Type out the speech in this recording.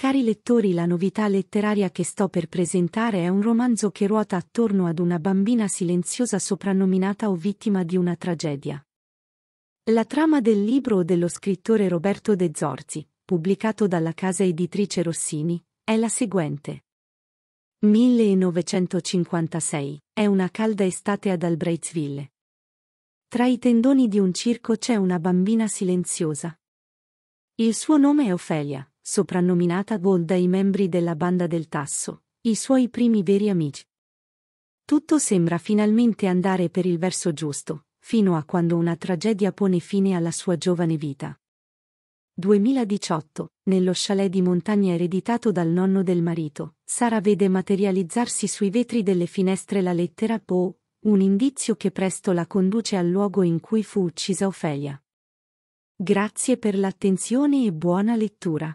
Cari lettori, la novità letteraria che sto per presentare è un romanzo che ruota attorno ad una bambina silenziosa soprannominata o vittima di una tragedia. La trama del libro dello scrittore Roberto De Zorzi, pubblicato dalla casa editrice Rossini, è la seguente. 1956, è una calda estate ad Albrechtsville. Tra i tendoni di un circo c'è una bambina silenziosa. Il suo nome è Ofelia soprannominata Gold dai membri della banda del Tasso, i suoi primi veri amici. Tutto sembra finalmente andare per il verso giusto, fino a quando una tragedia pone fine alla sua giovane vita. 2018, nello chalet di montagna ereditato dal nonno del marito, Sara vede materializzarsi sui vetri delle finestre la lettera Po, un indizio che presto la conduce al luogo in cui fu uccisa Ofelia. Grazie per l'attenzione e buona lettura.